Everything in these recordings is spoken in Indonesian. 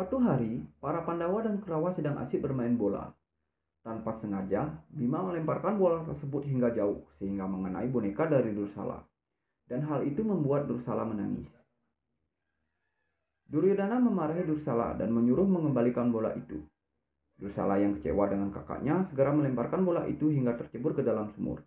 Suatu hari, para Pandawa dan Kurawa sedang asyik bermain bola. Tanpa sengaja, Bima melemparkan bola tersebut hingga jauh sehingga mengenai boneka dari Dursala. Dan hal itu membuat Dursala menangis. Duryodhana memarahi Dursala dan menyuruh mengembalikan bola itu. Dursala yang kecewa dengan kakaknya segera melemparkan bola itu hingga tercebur ke dalam sumur.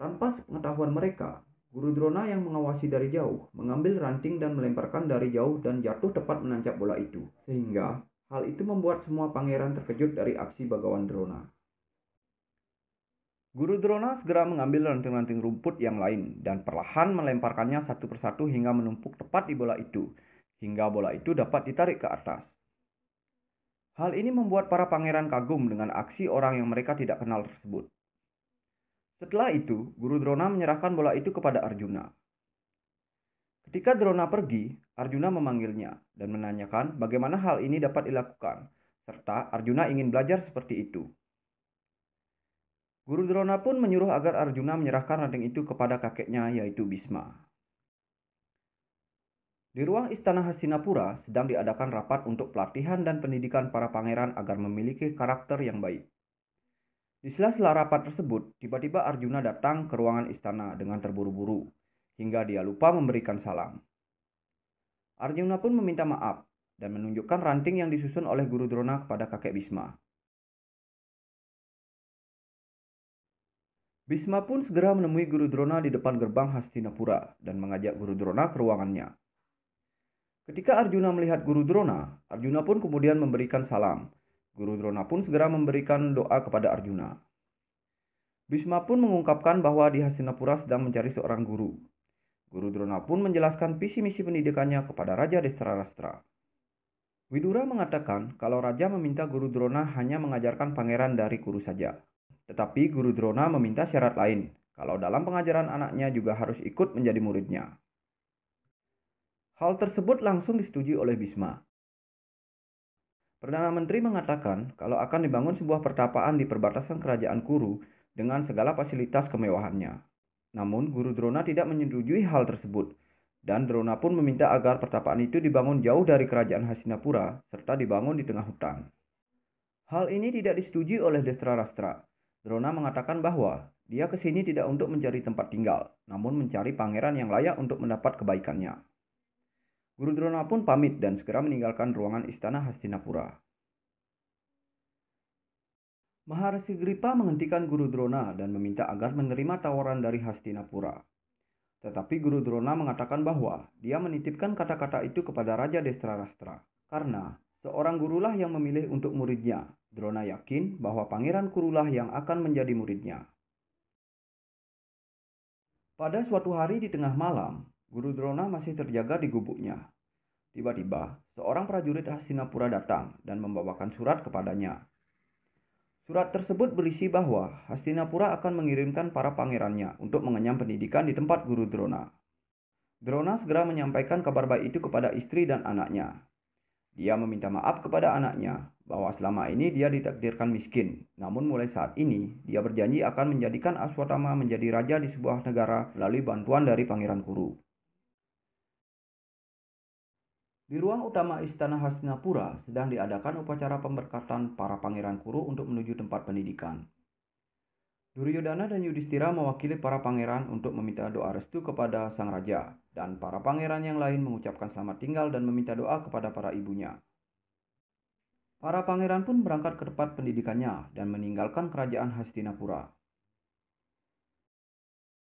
Tanpa pengetahuan mereka, Guru Drona yang mengawasi dari jauh mengambil ranting dan melemparkan dari jauh dan jatuh tepat menancap bola itu. Sehingga hal itu membuat semua pangeran terkejut dari aksi bagawan Drona. Guru Drona segera mengambil ranting-ranting rumput yang lain dan perlahan melemparkannya satu persatu hingga menumpuk tepat di bola itu, hingga bola itu dapat ditarik ke atas. Hal ini membuat para pangeran kagum dengan aksi orang yang mereka tidak kenal tersebut. Setelah itu, Guru Drona menyerahkan bola itu kepada Arjuna. Ketika Drona pergi, Arjuna memanggilnya dan menanyakan bagaimana hal ini dapat dilakukan, serta Arjuna ingin belajar seperti itu. Guru Drona pun menyuruh agar Arjuna menyerahkan ranting itu kepada kakeknya yaitu Bisma. Di ruang istana Hastinapura sedang diadakan rapat untuk pelatihan dan pendidikan para pangeran agar memiliki karakter yang baik. Di sela-sela rapat tersebut, tiba-tiba Arjuna datang ke ruangan istana dengan terburu-buru, hingga dia lupa memberikan salam. Arjuna pun meminta maaf dan menunjukkan ranting yang disusun oleh Guru Drona kepada kakek Bisma. Bisma pun segera menemui Guru Drona di depan gerbang Hastinapura dan mengajak Guru Drona ke ruangannya. Ketika Arjuna melihat Guru Drona, Arjuna pun kemudian memberikan salam Guru Drona pun segera memberikan doa kepada Arjuna. Bisma pun mengungkapkan bahwa di Hastinapura sedang mencari seorang guru. Guru Drona pun menjelaskan visi misi pendidikannya kepada Raja Destrarastra. Widura mengatakan kalau Raja meminta Guru Drona hanya mengajarkan pangeran dari guru saja. Tetapi Guru Drona meminta syarat lain, kalau dalam pengajaran anaknya juga harus ikut menjadi muridnya. Hal tersebut langsung disetujui oleh Bisma. Perdana Menteri mengatakan kalau akan dibangun sebuah pertapaan di perbatasan Kerajaan Kuru dengan segala fasilitas kemewahannya. Namun, Guru Drona tidak menyetujui hal tersebut, dan Drona pun meminta agar pertapaan itu dibangun jauh dari Kerajaan Hasinapura serta dibangun di tengah hutan. Hal ini tidak disetujui oleh Destra Rastra. Drona mengatakan bahwa dia kesini tidak untuk mencari tempat tinggal, namun mencari pangeran yang layak untuk mendapat kebaikannya. Guru Drona pun pamit dan segera meninggalkan ruangan istana Hastinapura. Maharshi Gripa menghentikan Guru Drona dan meminta agar menerima tawaran dari Hastinapura. Tetapi Guru Drona mengatakan bahwa dia menitipkan kata-kata itu kepada Raja Destrarastra karena seorang gurulah yang memilih untuk muridnya. Drona yakin bahwa pangeran Kurulah yang akan menjadi muridnya. Pada suatu hari di tengah malam, Guru Drona masih terjaga di gubuknya. Tiba-tiba, seorang prajurit Hastinapura datang dan membawakan surat kepadanya. Surat tersebut berisi bahwa Hastinapura akan mengirimkan para pangerannya untuk mengenyam pendidikan di tempat guru Drona. Drona segera menyampaikan kabar baik itu kepada istri dan anaknya. Dia meminta maaf kepada anaknya bahwa selama ini dia ditakdirkan miskin, namun mulai saat ini dia berjanji akan menjadikan Aswatama menjadi raja di sebuah negara melalui bantuan dari Pangeran Kuru. Di ruang utama Istana Hastinapura sedang diadakan upacara pemberkatan para pangeran Kuru untuk menuju tempat pendidikan. Duryodhana dan Yudhistira mewakili para pangeran untuk meminta doa restu kepada sang raja, dan para pangeran yang lain mengucapkan selamat tinggal dan meminta doa kepada para ibunya. Para pangeran pun berangkat ke tempat pendidikannya dan meninggalkan kerajaan Hastinapura.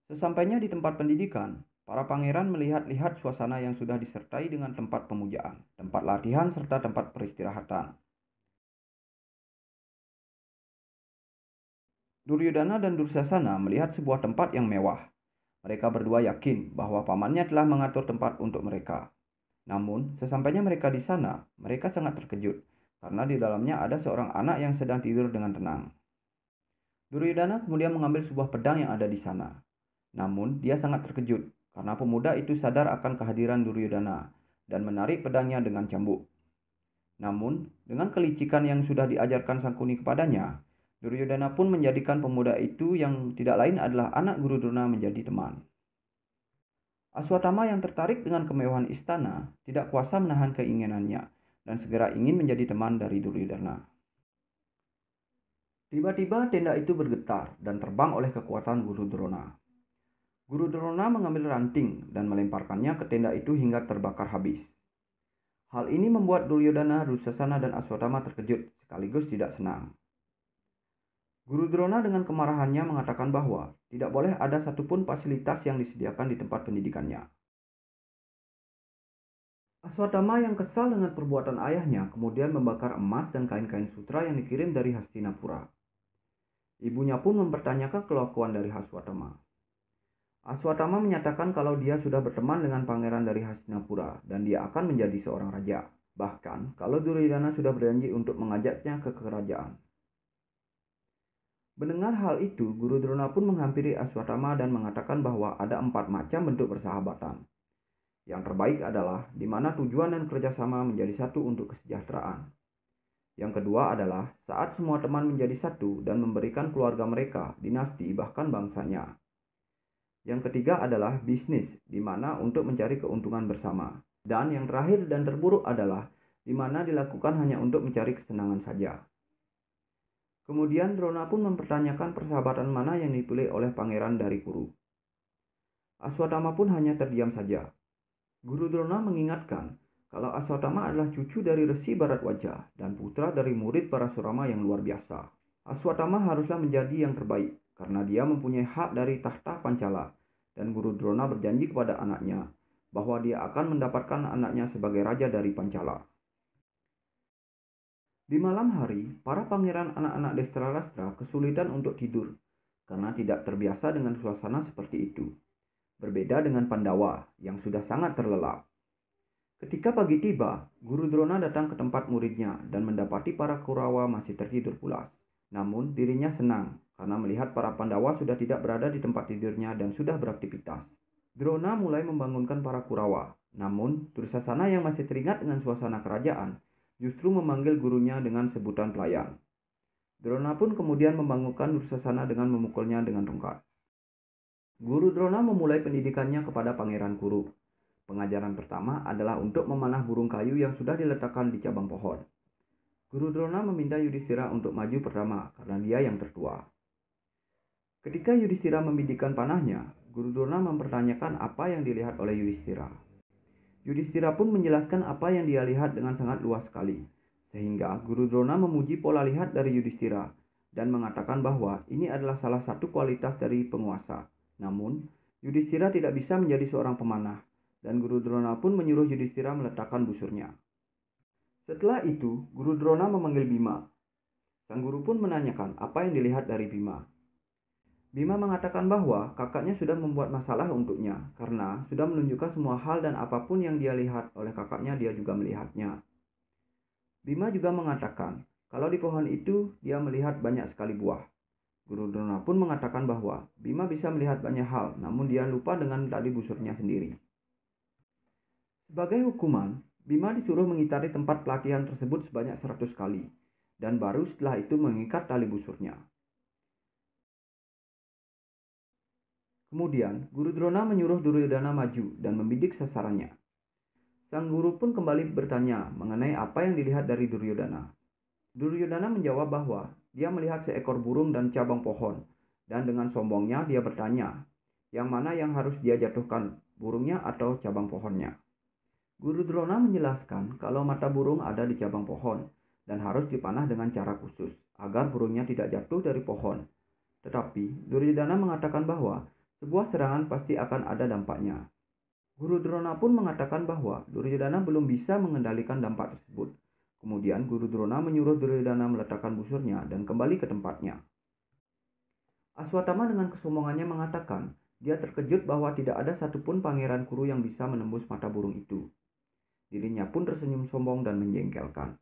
Sesampainya di tempat pendidikan, Para pangeran melihat-lihat suasana yang sudah disertai dengan tempat pemujaan, tempat latihan, serta tempat peristirahatan. Duryodhana dan Dursasana melihat sebuah tempat yang mewah. Mereka berdua yakin bahwa pamannya telah mengatur tempat untuk mereka. Namun, sesampainya mereka di sana, mereka sangat terkejut karena di dalamnya ada seorang anak yang sedang tidur dengan tenang. Duryodhana kemudian mengambil sebuah pedang yang ada di sana. Namun, dia sangat terkejut karena pemuda itu sadar akan kehadiran Duryodhana dan menarik pedangnya dengan cambuk. Namun, dengan kelicikan yang sudah diajarkan Sangkuni kepadanya, Duryodhana pun menjadikan pemuda itu yang tidak lain adalah anak Guru Drona menjadi teman. Aswatama yang tertarik dengan kemewahan istana tidak kuasa menahan keinginannya dan segera ingin menjadi teman dari Duryodhana. Tiba-tiba tenda itu bergetar dan terbang oleh kekuatan Guru Drona. Guru Drona mengambil ranting dan melemparkannya ke tenda itu hingga terbakar habis. Hal ini membuat Duryodhana, Rusasana, dan Aswatama terkejut sekaligus tidak senang. Guru Drona dengan kemarahannya mengatakan bahwa tidak boleh ada satupun fasilitas yang disediakan di tempat pendidikannya. Aswatama yang kesal dengan perbuatan ayahnya kemudian membakar emas dan kain-kain sutra yang dikirim dari Hastinapura. Ibunya pun mempertanyakan kelakuan dari Aswatama. Aswatama menyatakan kalau dia sudah berteman dengan pangeran dari Hastinapura dan dia akan menjadi seorang raja. Bahkan kalau Duryodhana sudah berjanji untuk mengajaknya ke kerajaan. Mendengar hal itu, Guru Drona pun menghampiri Aswatama dan mengatakan bahwa ada empat macam bentuk persahabatan. Yang terbaik adalah di mana tujuan dan kerjasama menjadi satu untuk kesejahteraan. Yang kedua adalah saat semua teman menjadi satu dan memberikan keluarga mereka, dinasti, bahkan bangsanya. Yang ketiga adalah bisnis, di mana untuk mencari keuntungan bersama. Dan yang terakhir dan terburuk adalah di mana dilakukan hanya untuk mencari kesenangan saja. Kemudian Drona pun mempertanyakan persahabatan mana yang dipilih oleh pangeran dari Kuru. Aswatama pun hanya terdiam saja. Guru Drona mengingatkan kalau Aswatama adalah cucu dari Resi Barat Wajah dan putra dari murid para surama yang luar biasa. Aswatama haruslah menjadi yang terbaik, karena dia mempunyai hak dari tahta Pancala. Dan Guru Drona berjanji kepada anaknya bahwa dia akan mendapatkan anaknya sebagai raja dari Pancala. Di malam hari, para pangeran anak-anak Destralastra kesulitan untuk tidur karena tidak terbiasa dengan suasana seperti itu. Berbeda dengan Pandawa yang sudah sangat terlelap. Ketika pagi tiba, Guru Drona datang ke tempat muridnya dan mendapati para Kurawa masih tertidur pulas. Namun dirinya senang karena melihat para Pandawa sudah tidak berada di tempat tidurnya dan sudah beraktivitas. Drona mulai membangunkan para Kurawa. Namun, Dursasana yang masih teringat dengan suasana kerajaan justru memanggil gurunya dengan sebutan pelayan. Drona pun kemudian membangunkan Dursasana dengan memukulnya dengan tongkat. Guru Drona memulai pendidikannya kepada Pangeran Kuru. Pengajaran pertama adalah untuk memanah burung kayu yang sudah diletakkan di cabang pohon. Guru Drona meminta Yudhistira untuk maju pertama karena dia yang tertua. Ketika Yudhistira membidikkan panahnya, Guru Drona mempertanyakan apa yang dilihat oleh Yudhistira. Yudhistira pun menjelaskan apa yang dia lihat dengan sangat luas sekali. Sehingga Guru Drona memuji pola lihat dari Yudhistira dan mengatakan bahwa ini adalah salah satu kualitas dari penguasa. Namun, Yudhistira tidak bisa menjadi seorang pemanah dan Guru Drona pun menyuruh Yudhistira meletakkan busurnya. Setelah itu, Guru Drona memanggil Bima. Sang guru pun menanyakan apa yang dilihat dari Bima. Bima mengatakan bahwa kakaknya sudah membuat masalah untuknya karena sudah menunjukkan semua hal dan apapun yang dia lihat oleh kakaknya dia juga melihatnya. Bima juga mengatakan kalau di pohon itu dia melihat banyak sekali buah. Guru Drona pun mengatakan bahwa Bima bisa melihat banyak hal namun dia lupa dengan tali busurnya sendiri. Sebagai hukuman, Bima disuruh mengitari tempat pelatihan tersebut sebanyak 100 kali dan baru setelah itu mengikat tali busurnya. Kemudian, Guru Drona menyuruh Duryodhana maju dan membidik sasarannya. Sang guru pun kembali bertanya mengenai apa yang dilihat dari Duryodhana. Duryodhana menjawab bahwa dia melihat seekor burung dan cabang pohon, dan dengan sombongnya dia bertanya, yang mana yang harus dia jatuhkan, burungnya atau cabang pohonnya. Guru Drona menjelaskan kalau mata burung ada di cabang pohon dan harus dipanah dengan cara khusus agar burungnya tidak jatuh dari pohon. Tetapi Duryodhana mengatakan bahwa sebuah serangan pasti akan ada dampaknya. Guru Drona pun mengatakan bahwa Duryodhana belum bisa mengendalikan dampak tersebut. Kemudian Guru Drona menyuruh Duryodhana meletakkan busurnya dan kembali ke tempatnya. Aswatama dengan kesombongannya mengatakan, dia terkejut bahwa tidak ada satupun pangeran Kuru yang bisa menembus mata burung itu. Dirinya pun tersenyum sombong dan menjengkelkan.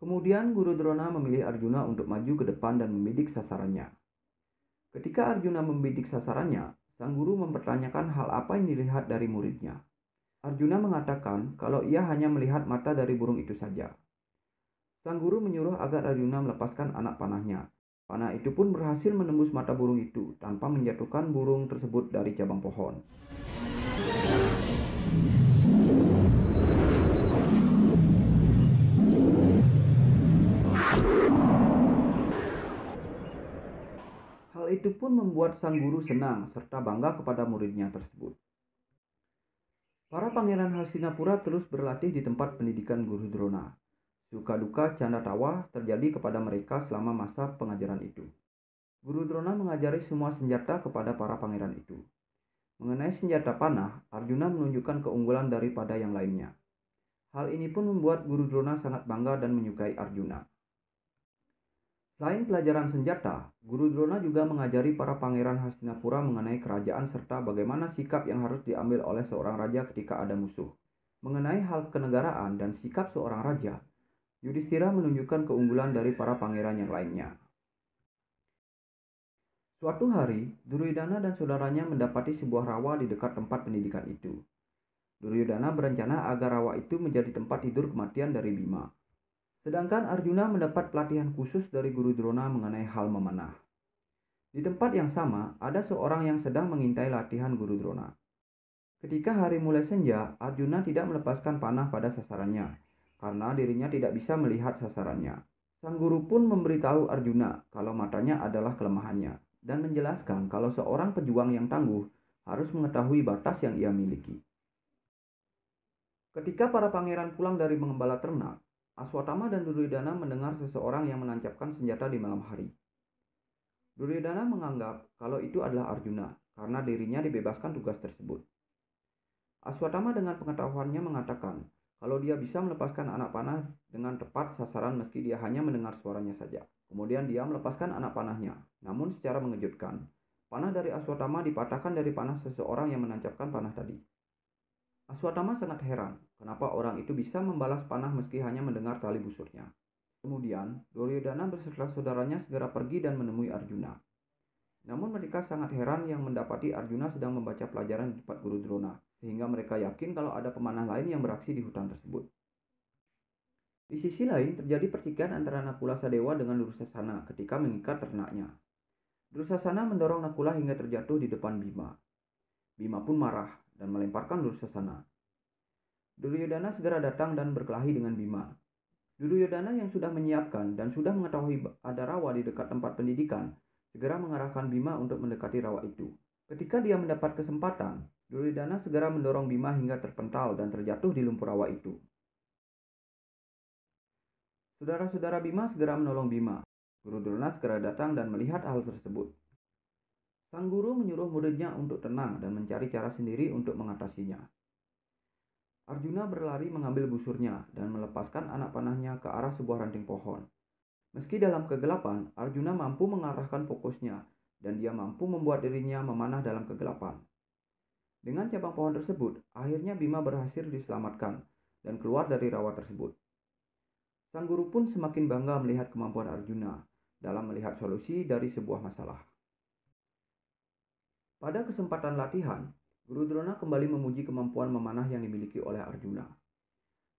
Kemudian Guru Drona memilih Arjuna untuk maju ke depan dan membidik sasarannya. Ketika Arjuna membidik sasarannya, sang guru mempertanyakan hal apa yang dilihat dari muridnya. Arjuna mengatakan kalau ia hanya melihat mata dari burung itu saja. Sang guru menyuruh agar Arjuna melepaskan anak panahnya. Panah itu pun berhasil menembus mata burung itu tanpa menjatuhkan burung tersebut dari cabang pohon. itu pun membuat sang guru senang serta bangga kepada muridnya tersebut. Para pangeran Hastinapura terus berlatih di tempat pendidikan Guru Drona. Suka duka canda tawa terjadi kepada mereka selama masa pengajaran itu. Guru Drona mengajari semua senjata kepada para pangeran itu. Mengenai senjata panah, Arjuna menunjukkan keunggulan daripada yang lainnya. Hal ini pun membuat Guru Drona sangat bangga dan menyukai Arjuna. Selain pelajaran senjata, Guru Drona juga mengajari para pangeran Hastinapura mengenai kerajaan serta bagaimana sikap yang harus diambil oleh seorang raja ketika ada musuh. Mengenai hal kenegaraan dan sikap seorang raja, Yudhistira menunjukkan keunggulan dari para pangeran yang lainnya. Suatu hari, Duryodhana dan saudaranya mendapati sebuah rawa di dekat tempat pendidikan itu. Duryodhana berencana agar rawa itu menjadi tempat tidur kematian dari Bima, Sedangkan Arjuna mendapat pelatihan khusus dari Guru Drona mengenai hal memanah. Di tempat yang sama, ada seorang yang sedang mengintai latihan Guru Drona. Ketika hari mulai senja, Arjuna tidak melepaskan panah pada sasarannya, karena dirinya tidak bisa melihat sasarannya. Sang guru pun memberitahu Arjuna kalau matanya adalah kelemahannya, dan menjelaskan kalau seorang pejuang yang tangguh harus mengetahui batas yang ia miliki. Ketika para pangeran pulang dari mengembala ternak, Aswatama dan Duryodhana mendengar seseorang yang menancapkan senjata di malam hari. Duryodhana menganggap kalau itu adalah Arjuna karena dirinya dibebaskan tugas tersebut. Aswatama dengan pengetahuannya mengatakan kalau dia bisa melepaskan anak panah dengan tepat sasaran meski dia hanya mendengar suaranya saja. Kemudian dia melepaskan anak panahnya, namun secara mengejutkan, panah dari Aswatama dipatahkan dari panah seseorang yang menancapkan panah tadi. Aswatama sangat heran kenapa orang itu bisa membalas panah meski hanya mendengar tali busurnya. Kemudian, Duryodhana berserta saudaranya segera pergi dan menemui Arjuna. Namun mereka sangat heran yang mendapati Arjuna sedang membaca pelajaran di tempat guru Drona, sehingga mereka yakin kalau ada pemanah lain yang beraksi di hutan tersebut. Di sisi lain, terjadi pertikaian antara Nakula Sadewa dengan Dursasana ketika mengikat ternaknya. Dursasana mendorong Nakula hingga terjatuh di depan Bima. Bima pun marah dan melemparkan Dursasana. Duryodhana segera datang dan berkelahi dengan Bima. Duryodhana yang sudah menyiapkan dan sudah mengetahui ada rawa di dekat tempat pendidikan, segera mengarahkan Bima untuk mendekati rawa itu. Ketika dia mendapat kesempatan, Duryodhana segera mendorong Bima hingga terpental dan terjatuh di lumpur rawa itu. Saudara-saudara Bima segera menolong Bima. Guru Drona segera datang dan melihat hal tersebut. Sang guru menyuruh muridnya untuk tenang dan mencari cara sendiri untuk mengatasinya. Arjuna berlari mengambil busurnya dan melepaskan anak panahnya ke arah sebuah ranting pohon. Meski dalam kegelapan, Arjuna mampu mengarahkan fokusnya dan dia mampu membuat dirinya memanah dalam kegelapan. Dengan cabang pohon tersebut, akhirnya Bima berhasil diselamatkan dan keluar dari rawa tersebut. Sang guru pun semakin bangga melihat kemampuan Arjuna dalam melihat solusi dari sebuah masalah. Pada kesempatan latihan, Guru Drona kembali memuji kemampuan memanah yang dimiliki oleh Arjuna.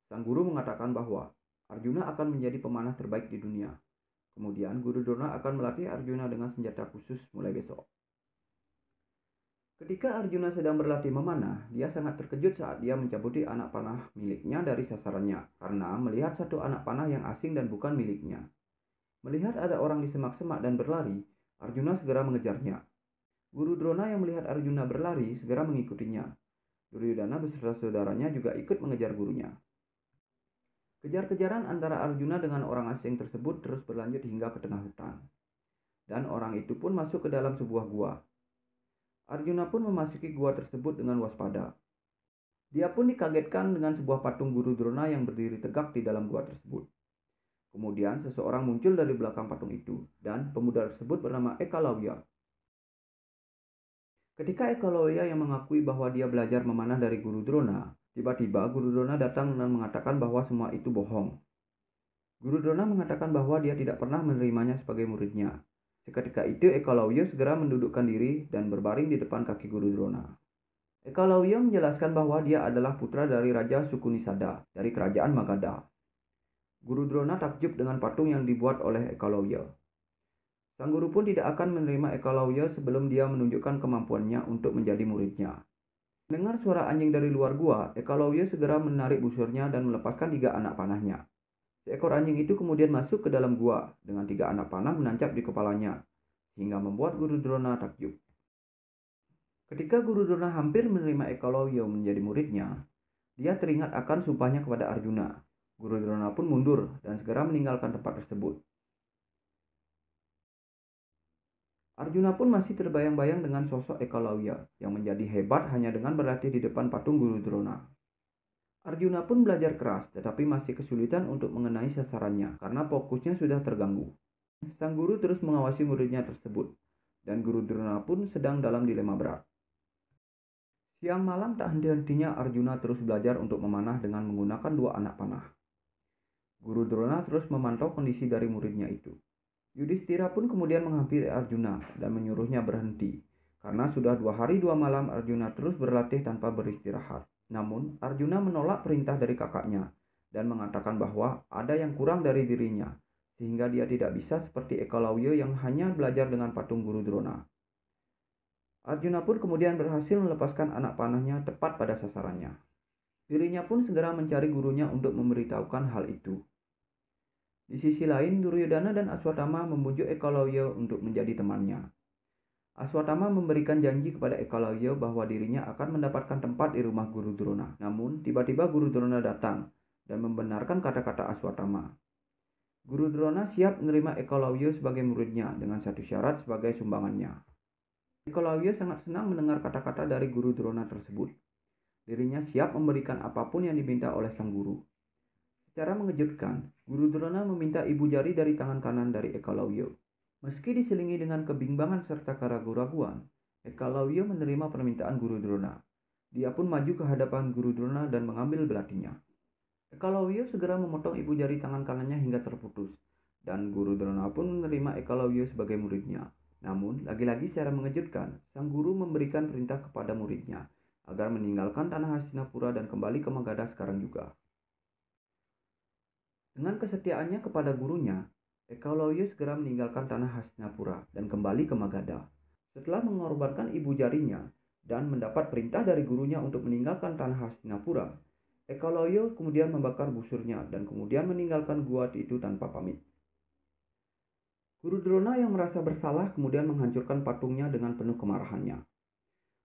Sang guru mengatakan bahwa Arjuna akan menjadi pemanah terbaik di dunia. Kemudian Guru Drona akan melatih Arjuna dengan senjata khusus mulai besok. Ketika Arjuna sedang berlatih memanah, dia sangat terkejut saat dia mencabuti anak panah miliknya dari sasarannya karena melihat satu anak panah yang asing dan bukan miliknya. Melihat ada orang di semak-semak dan berlari, Arjuna segera mengejarnya. Guru Drona yang melihat Arjuna berlari segera mengikutinya. Duryodhana beserta saudaranya juga ikut mengejar gurunya. Kejar-kejaran antara Arjuna dengan orang asing tersebut terus berlanjut hingga ke tengah hutan. Dan orang itu pun masuk ke dalam sebuah gua. Arjuna pun memasuki gua tersebut dengan waspada. Dia pun dikagetkan dengan sebuah patung guru Drona yang berdiri tegak di dalam gua tersebut. Kemudian seseorang muncul dari belakang patung itu dan pemuda tersebut bernama Ekalawya. Ketika Ekaloya yang mengakui bahwa dia belajar memanah dari Guru Drona, tiba-tiba Guru Drona datang dan mengatakan bahwa semua itu bohong. Guru Drona mengatakan bahwa dia tidak pernah menerimanya sebagai muridnya. Seketika itu Ekaloya segera mendudukkan diri dan berbaring di depan kaki Guru Drona. Ekaloya menjelaskan bahwa dia adalah putra dari Raja Sukunisada dari kerajaan Magadha. Guru Drona takjub dengan patung yang dibuat oleh Ekaloya. Sang guru pun tidak akan menerima Ekalawya sebelum dia menunjukkan kemampuannya untuk menjadi muridnya. Mendengar suara anjing dari luar gua, Ekalawya segera menarik busurnya dan melepaskan tiga anak panahnya. Seekor anjing itu kemudian masuk ke dalam gua dengan tiga anak panah menancap di kepalanya, hingga membuat Guru Drona takjub. Ketika Guru Drona hampir menerima Ekalawya menjadi muridnya, dia teringat akan sumpahnya kepada Arjuna. Guru Drona pun mundur dan segera meninggalkan tempat tersebut. Arjuna pun masih terbayang-bayang dengan sosok Ekalawya yang menjadi hebat hanya dengan berlatih di depan patung Guru Drona. Arjuna pun belajar keras tetapi masih kesulitan untuk mengenai sasarannya karena fokusnya sudah terganggu. Sang guru terus mengawasi muridnya tersebut dan Guru Drona pun sedang dalam dilema berat. Siang malam tak henti-hentinya Arjuna terus belajar untuk memanah dengan menggunakan dua anak panah. Guru Drona terus memantau kondisi dari muridnya itu. Yudhistira pun kemudian menghampiri Arjuna dan menyuruhnya berhenti. Karena sudah dua hari dua malam Arjuna terus berlatih tanpa beristirahat. Namun Arjuna menolak perintah dari kakaknya dan mengatakan bahwa ada yang kurang dari dirinya sehingga dia tidak bisa seperti Ekalawya yang hanya belajar dengan patung guru Drona. Arjuna pun kemudian berhasil melepaskan anak panahnya tepat pada sasarannya. Dirinya pun segera mencari gurunya untuk memberitahukan hal itu. Di sisi lain, Duryodhana dan Aswatama membujuk Ekalawya untuk menjadi temannya. Aswatama memberikan janji kepada Ekalawya bahwa dirinya akan mendapatkan tempat di rumah Guru Drona. Namun, tiba-tiba Guru Drona datang dan membenarkan kata-kata Aswatama. Guru Drona siap menerima Ekalawya sebagai muridnya dengan satu syarat sebagai sumbangannya. Ekalawya sangat senang mendengar kata-kata dari Guru Drona tersebut. Dirinya siap memberikan apapun yang diminta oleh sang guru. Secara mengejutkan, Guru Drona meminta ibu jari dari tangan kanan dari Ekalawio. Meski diselingi dengan kebimbangan serta keraguan-raguan, Ekalawio menerima permintaan Guru Drona. Dia pun maju ke hadapan Guru Drona dan mengambil belatinya. Ekalawio segera memotong ibu jari tangan kanannya hingga terputus, dan Guru Drona pun menerima Ekalawio sebagai muridnya. Namun, lagi-lagi secara mengejutkan, sang guru memberikan perintah kepada muridnya agar meninggalkan tanah Hastinapura dan kembali ke Magadha sekarang juga. Dengan kesetiaannya kepada gurunya, Ekaloyus segera meninggalkan tanah Hastinapura dan kembali ke Magadha. Setelah mengorbankan ibu jarinya dan mendapat perintah dari gurunya untuk meninggalkan tanah Hastinapura, Ekalawius kemudian membakar busurnya dan kemudian meninggalkan gua itu tanpa pamit. Guru Drona yang merasa bersalah kemudian menghancurkan patungnya dengan penuh kemarahannya.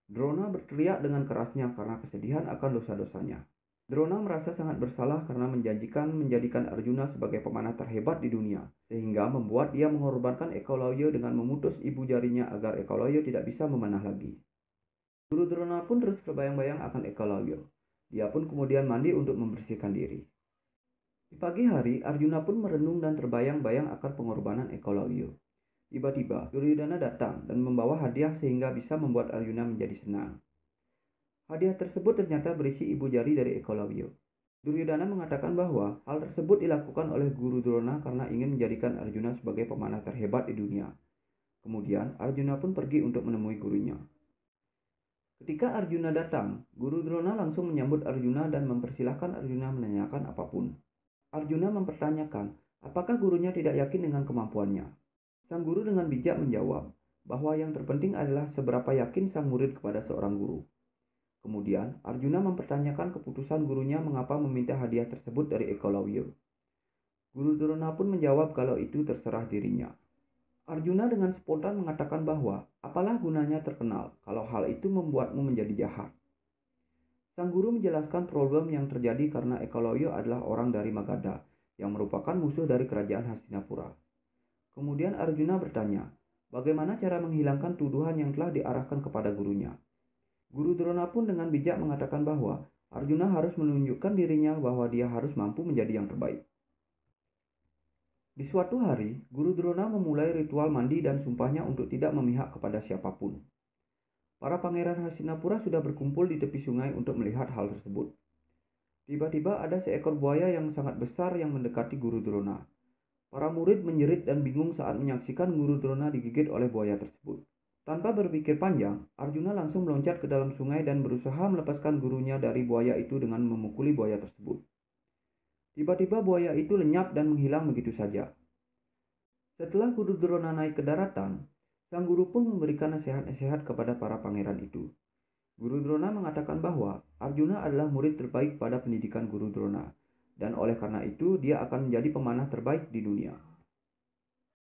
Drona berteriak dengan kerasnya karena kesedihan akan dosa-dosanya. Drona merasa sangat bersalah karena menjanjikan menjadikan Arjuna sebagai pemanah terhebat di dunia, sehingga membuat dia mengorbankan Ekoloyo dengan memutus ibu jarinya agar Ekoloyo tidak bisa memanah lagi. Guru Drona pun terus terbayang-bayang akan Ekoloyo. Dia pun kemudian mandi untuk membersihkan diri. Di pagi hari, Arjuna pun merenung dan terbayang-bayang akan pengorbanan Ekoloyo. Tiba-tiba, Duryodhana datang dan membawa hadiah sehingga bisa membuat Arjuna menjadi senang. Hadiah tersebut ternyata berisi ibu jari dari Ekolawio. Duryodhana mengatakan bahwa hal tersebut dilakukan oleh Guru Drona karena ingin menjadikan Arjuna sebagai pemanah terhebat di dunia. Kemudian Arjuna pun pergi untuk menemui gurunya. Ketika Arjuna datang, Guru Drona langsung menyambut Arjuna dan mempersilahkan Arjuna menanyakan apapun. Arjuna mempertanyakan, apakah gurunya tidak yakin dengan kemampuannya? Sang guru dengan bijak menjawab bahwa yang terpenting adalah seberapa yakin sang murid kepada seorang guru. Kemudian, Arjuna mempertanyakan keputusan gurunya mengapa meminta hadiah tersebut dari Ekolawyo. Guru Drona pun menjawab kalau itu terserah dirinya. Arjuna dengan spontan mengatakan bahwa apalah gunanya terkenal kalau hal itu membuatmu menjadi jahat. Sang guru menjelaskan problem yang terjadi karena Ekolawyo adalah orang dari Magadha yang merupakan musuh dari kerajaan Hastinapura. Kemudian Arjuna bertanya, bagaimana cara menghilangkan tuduhan yang telah diarahkan kepada gurunya? Guru Drona pun dengan bijak mengatakan bahwa Arjuna harus menunjukkan dirinya bahwa dia harus mampu menjadi yang terbaik. Di suatu hari, Guru Drona memulai ritual mandi dan sumpahnya untuk tidak memihak kepada siapapun. Para pangeran Hasinapura sudah berkumpul di tepi sungai untuk melihat hal tersebut. Tiba-tiba ada seekor buaya yang sangat besar yang mendekati Guru Drona. Para murid menjerit dan bingung saat menyaksikan Guru Drona digigit oleh buaya tersebut. Tanpa berpikir panjang, Arjuna langsung meloncat ke dalam sungai dan berusaha melepaskan gurunya dari buaya itu dengan memukuli buaya tersebut. Tiba-tiba buaya itu lenyap dan menghilang begitu saja. Setelah Guru Drona naik ke daratan, sang guru pun memberikan nasihat-nasihat kepada para pangeran itu. Guru Drona mengatakan bahwa Arjuna adalah murid terbaik pada pendidikan Guru Drona, dan oleh karena itu dia akan menjadi pemanah terbaik di dunia.